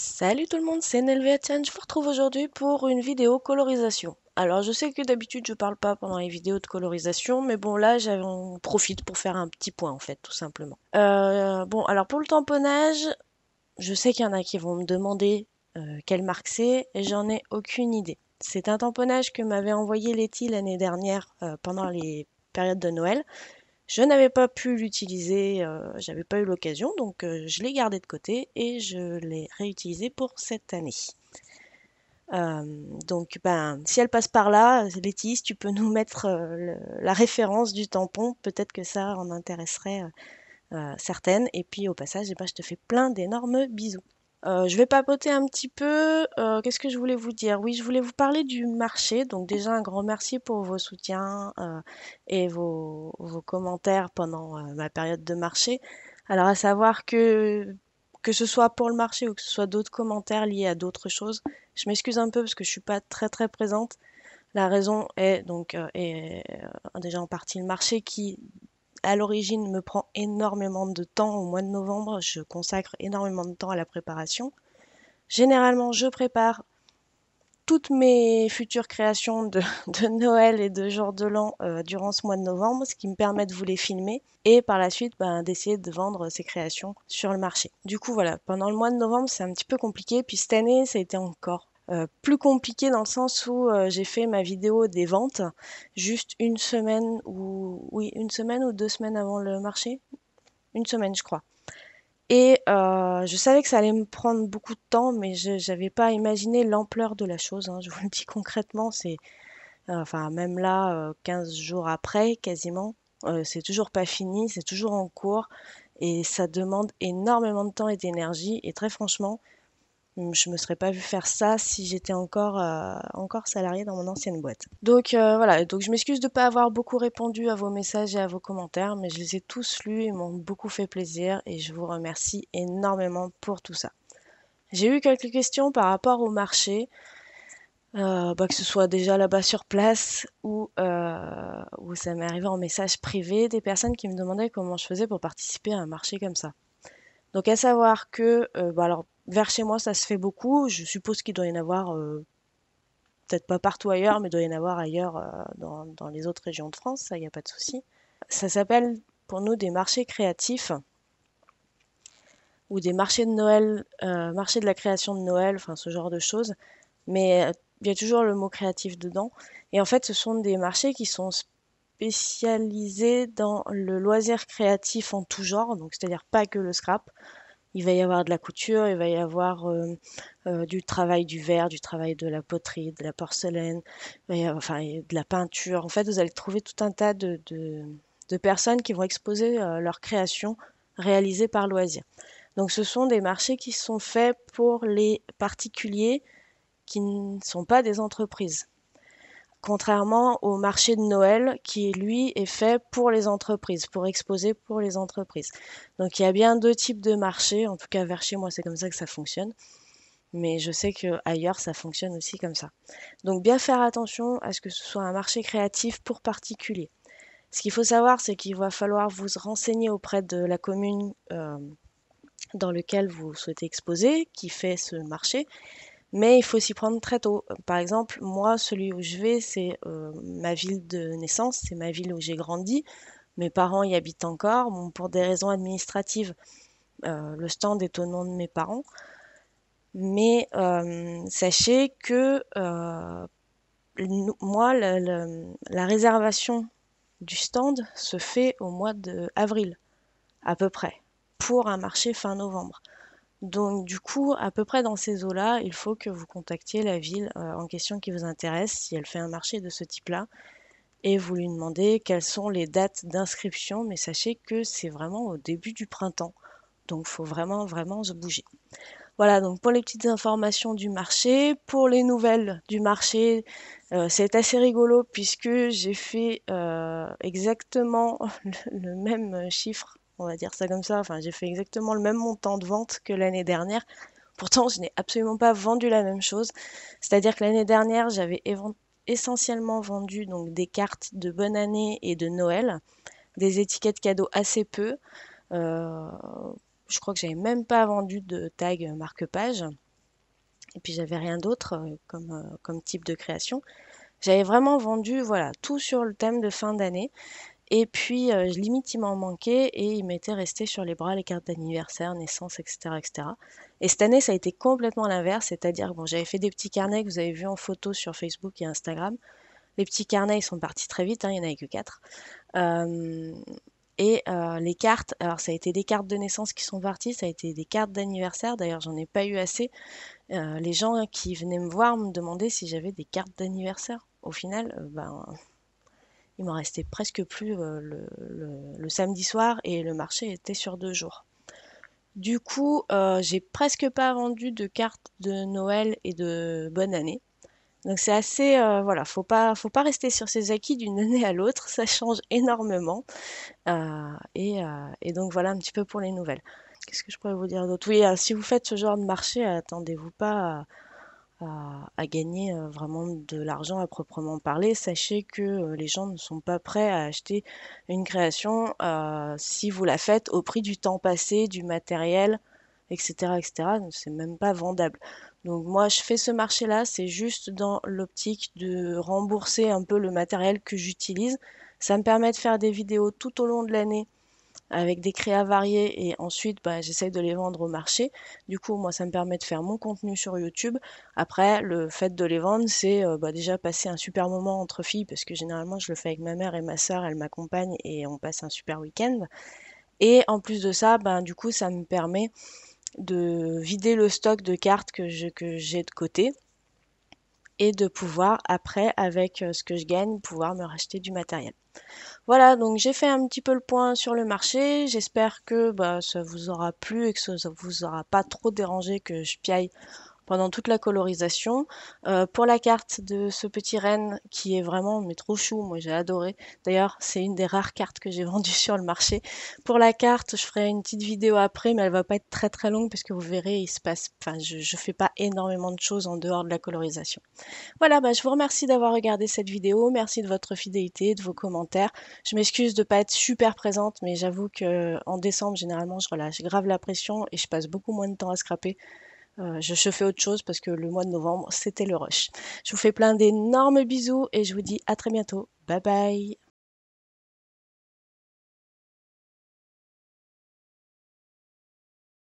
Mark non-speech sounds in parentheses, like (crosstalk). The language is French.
Salut tout le monde, c'est Tiens. je vous retrouve aujourd'hui pour une vidéo colorisation. Alors je sais que d'habitude je parle pas pendant les vidéos de colorisation, mais bon là j'en profite pour faire un petit point en fait, tout simplement. Euh, bon alors pour le tamponnage, je sais qu'il y en a qui vont me demander euh, quelle marque c'est, et j'en ai aucune idée. C'est un tamponnage que m'avait envoyé Letty l'année dernière euh, pendant les périodes de Noël, je n'avais pas pu l'utiliser, euh, j'avais pas eu l'occasion, donc euh, je l'ai gardé de côté et je l'ai réutilisé pour cette année. Euh, donc, ben, si elle passe par là, Laetitia, tu peux nous mettre la référence du tampon. Peut-être que ça en intéresserait certaines. Et puis, au passage, eh ben, je te fais plein d'énormes bisous. Euh, je vais papoter un petit peu. Euh, qu'est-ce que je voulais vous dire Oui, je voulais vous parler du marché. Donc déjà un grand merci pour vos soutiens euh, et vos, commentaires pendant ma période de marché. Alors à savoir que que ce soit pour le marché ou que ce soit d'autres commentaires liés à d'autres choses, je m'excuse un peu parce que je suis pas très très présente. La raison est donc déjà en partie le marché qui à l'origine me prend énormément de temps. Au mois de novembre, je consacre énormément de temps à la préparation. Généralement, je prépare toutes mes futures créations de, (laughs) Noël et de jour de l'an euh, durant ce mois de novembre, ce qui me permet de vous les filmer et par la suite ben, d'essayer de vendre ces créations sur le marché. Du coup voilà, pendant le mois de novembre c'est un petit peu compliqué, puis cette année ça a été encore euh, plus compliqué dans le sens où euh, j'ai fait ma vidéo des ventes juste une semaine ou oui une semaine ou deux semaines avant le marché une semaine je crois et euh, je savais que ça allait me prendre beaucoup de temps mais je n'avais pas imaginé l'ampleur de la chose hein. je vous le dis concrètement c'est enfin même là 15 jours après quasiment c'est toujours pas fini c'est toujours en cours et ça demande énormément de temps et d'énergie et très franchement je me serais pas vu faire ça si j'étais encore euh, salariée encore salarié dans mon ancienne boîte. Donc euh, voilà, donc je m'excuse de ne pas avoir beaucoup répondu à vos messages et à vos commentaires, mais je les ai tous lus, et m'ont beaucoup fait plaisir et je vous remercie énormément pour tout ça. J'ai eu quelques questions par rapport au marché. Euh, bah, que ce soit déjà là-bas sur place ou, où ça m'est arrivé en message privé, des personnes qui me demandaient comment je faisais pour participer à un marché comme ça. Donc à savoir que, bah, alors vers chez moi, ça se fait beaucoup. Je suppose qu'il doit y en avoir, euh, peut-être pas partout ailleurs, mais il doit y en avoir ailleurs euh, dans, les autres régions de France, ça, il n'y a pas de souci. Ça s'appelle pour nous des marchés créatifs ou des marchés de Noël, euh, marchés de la création de Noël, enfin ce genre de choses. Mais il y a toujours le mot créatif dedans. Et en fait, ce sont des marchés qui sont spécialisés dans le loisir créatif en tout genre, donc c'est-à-dire pas que le scrap, il va y avoir de la couture, il va y avoir euh, euh, du travail du verre, du travail de la poterie, de la porcelaine, enfin, de la peinture. En fait, vous allez trouver tout un tas de, personnes qui vont exposer euh, leurs créations réalisées par loisir. Donc ce sont des marchés qui sont faits pour les particuliers qui ne sont pas des entreprises contrairement au marché de Noël qui, lui, est fait pour les entreprises, pour exposer pour les entreprises. Donc il y a bien deux types de marchés, en tout cas vers chez moi c'est comme ça que ça fonctionne, mais je sais que ailleurs ça fonctionne aussi comme ça. Donc bien faire attention à ce que ce soit un marché créatif pour particuliers. Ce qu'il faut savoir, c'est qu'il va falloir vous renseigner auprès de la commune euh, dans laquelle vous souhaitez exposer, qui fait ce marché, mais il faut s'y prendre très tôt. Euh, par exemple, moi, celui où je vais, c'est euh, ma ville de naissance, c'est ma ville où j'ai grandi. Mes parents y habitent encore, pour des raisons administratives. Euh, le stand est au nom de mes parents. Mais sachez que moi, la réservation du stand se fait au mois d'avril, à peu près, pour un marché fin novembre. Donc du coup, à peu près dans ces eaux-là, il faut que vous contactiez la ville euh, en question qui vous intéresse, si elle fait un marché de ce type-là, et vous lui demandez quelles sont les dates d'inscription, mais sachez que c'est vraiment au début du printemps, donc il faut vraiment, vraiment se bouger. Voilà, donc pour les petites informations du marché, pour les nouvelles du marché, euh, c'est assez rigolo puisque j'ai fait euh, exactement (laughs) le même chiffre on va dire ça comme ça. Enfin, j'ai fait exactement le même montant de vente que l'année dernière. Pourtant, je n'ai absolument pas vendu la même chose. C'est-à-dire que l'année dernière, j'avais essentiellement vendu donc des cartes de bonne année et de Noël, des étiquettes cadeaux assez peu. Euh, je crois que j'avais même pas vendu de tag marque-page. Et puis j'avais rien d'autre euh, comme, euh, comme type de création. J'avais vraiment vendu voilà tout sur le thème de fin d'année et puis, euh, limite, il m'en manquait et il m'était resté sur les bras les cartes d'anniversaire, naissance, etc., etc. Et cette année, ça a été complètement l'inverse, c'est-à-dire bon, j'avais fait des petits carnets que vous avez vus en photo sur Facebook et Instagram. Les petits carnets, ils sont partis très vite, hein, il n'y en avait que quatre. Euh, et euh, les cartes, alors ça a été des cartes de naissance qui sont parties, ça a été des cartes d'anniversaire, d'ailleurs j'en ai pas eu assez. les gens qui venaient me voir me demandaient si j'avais des cartes d'anniversaire. Au final, ben, il m'en restait presque plus euh, le, samedi soir et le marché était sur deux jours. Du coup, euh, j'ai presque pas vendu de cartes de Noël et de bonne année. Donc c'est assez, euh, voilà, faut pas, faut pas rester sur ses acquis d'une (laughs) année à l'autre, ça change énormément. et, et, donc voilà un petit peu pour les nouvelles. Qu'est-ce que je pourrais vous dire d'autre Oui, si vous faites ce genre de marché, attendez-vous pas à, gagner euh, vraiment de l'argent à proprement parler. Sachez que euh, les gens ne sont pas prêts à acheter une création euh, si vous la faites au prix du temps passé, du matériel, etc. etc. C'est même pas vendable. Donc moi, je fais ce marché-là, c'est juste dans l'optique de rembourser un peu le matériel que j'utilise. Ça me permet de faire des vidéos tout au long de l'année avec des créas variés et ensuite j'essaie bah, j'essaye de les vendre au marché. Du coup, moi, ça me permet de faire mon contenu sur YouTube. Après, le fait de les vendre, c'est euh, bah, déjà passer un super moment entre filles parce que généralement, je le fais avec ma mère et ma soeur, elle m'accompagne et on passe un super week-end. Et en plus de ça, ben, du coup, ça me permet de vider le stock de cartes que j'ai de côté et de pouvoir après avec euh, ce que je gagne pouvoir me racheter du matériel. Voilà, donc j'ai fait un petit peu le point sur le marché. J'espère que bah, ça vous aura plu et que ça vous aura pas trop dérangé que je piaille pendant toute la colorisation. Euh, pour la carte de ce petit renne qui est vraiment mais trop chou, moi j'ai adoré. D'ailleurs, c'est une des rares cartes que j'ai (laughs) vendues sur le marché. Pour la carte, je ferai une petite vidéo après, mais elle va pas être très très longue parce que vous verrez, il se passe, enfin, je, je fais pas énormément de choses en dehors de la colorisation. Voilà, bah, je vous remercie d'avoir regardé cette vidéo. Merci de votre fidélité, de vos commentaires. Je m'excuse de pas être super présente, mais j'avoue que en décembre, généralement, je relâche grave la pression et je passe beaucoup moins de temps à scraper euh, je, fais autre chose parce que le mois de novembre, c'était le rush. Je vous fais plein d'énormes bisous et je vous dis à très bientôt. Bye bye